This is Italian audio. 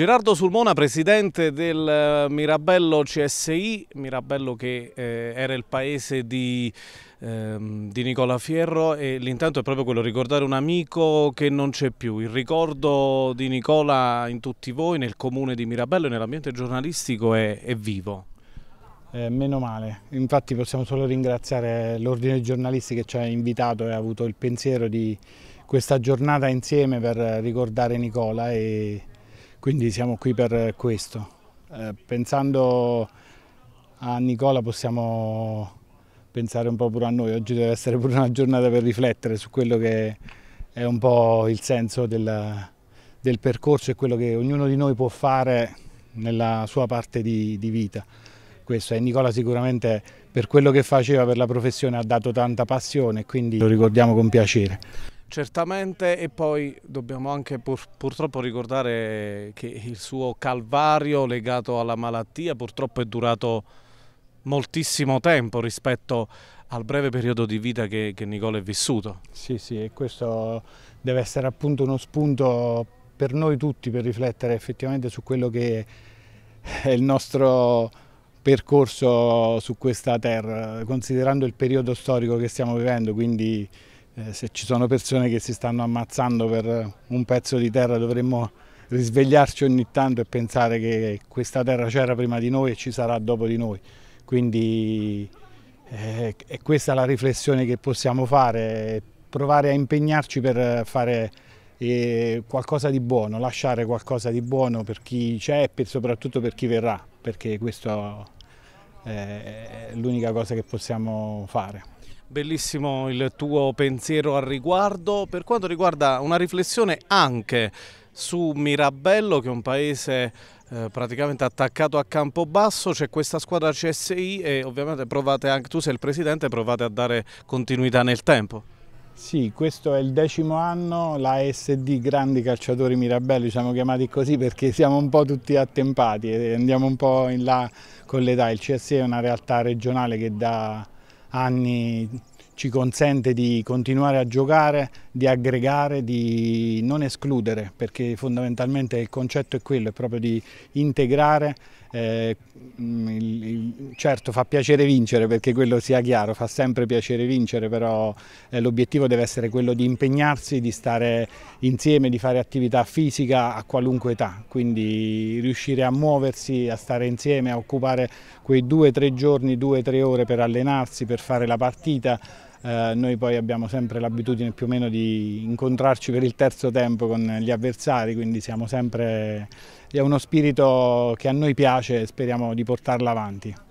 Gerardo Sulmona, presidente del eh, Mirabello CSI, Mirabello che eh, era il paese di, ehm, di Nicola Fierro e l'intento è proprio quello, ricordare un amico che non c'è più. Il ricordo di Nicola in tutti voi, nel comune di Mirabello e nell'ambiente giornalistico è, è vivo. Eh, meno male, infatti possiamo solo ringraziare l'Ordine dei giornalisti che ci ha invitato e ha avuto il pensiero di questa giornata insieme per ricordare Nicola e quindi siamo qui per questo. Eh, pensando a Nicola possiamo pensare un po' pure a noi. Oggi deve essere pure una giornata per riflettere su quello che è un po' il senso del, del percorso e quello che ognuno di noi può fare nella sua parte di, di vita. Questo. E Nicola sicuramente per quello che faceva per la professione ha dato tanta passione, quindi lo ricordiamo con piacere. Certamente e poi dobbiamo anche pur, purtroppo ricordare che il suo calvario legato alla malattia purtroppo è durato moltissimo tempo rispetto al breve periodo di vita che, che Nicola è vissuto. Sì, sì, e questo deve essere appunto uno spunto per noi tutti per riflettere effettivamente su quello che è il nostro percorso su questa terra, considerando il periodo storico che stiamo vivendo, quindi eh, se ci sono persone che si stanno ammazzando per un pezzo di terra dovremmo risvegliarci ogni tanto e pensare che questa terra c'era prima di noi e ci sarà dopo di noi. Quindi eh, è questa la riflessione che possiamo fare, provare a impegnarci per fare eh, qualcosa di buono, lasciare qualcosa di buono per chi c'è e soprattutto per chi verrà, perché questa eh, è l'unica cosa che possiamo fare. Bellissimo il tuo pensiero al riguardo. Per quanto riguarda una riflessione anche su Mirabello, che è un paese eh, praticamente attaccato a campo basso c'è questa squadra CSI e ovviamente provate anche, tu sei il presidente, provate a dare continuità nel tempo. Sì, questo è il decimo anno, la SD Grandi Calciatori Mirabelli siamo chiamati così perché siamo un po' tutti attempati e andiamo un po' in là con l'età. Il CSI è una realtà regionale che dà anni ci consente di continuare a giocare di aggregare, di non escludere, perché fondamentalmente il concetto è quello, è proprio di integrare, eh, mm, certo fa piacere vincere perché quello sia chiaro, fa sempre piacere vincere, però eh, l'obiettivo deve essere quello di impegnarsi, di stare insieme, di fare attività fisica a qualunque età, quindi riuscire a muoversi, a stare insieme, a occupare quei due o tre giorni, due o tre ore per allenarsi, per fare la partita, eh, noi poi abbiamo sempre l'abitudine più o meno di incontrarci per il terzo tempo con gli avversari, quindi siamo sempre, è uno spirito che a noi piace e speriamo di portarlo avanti.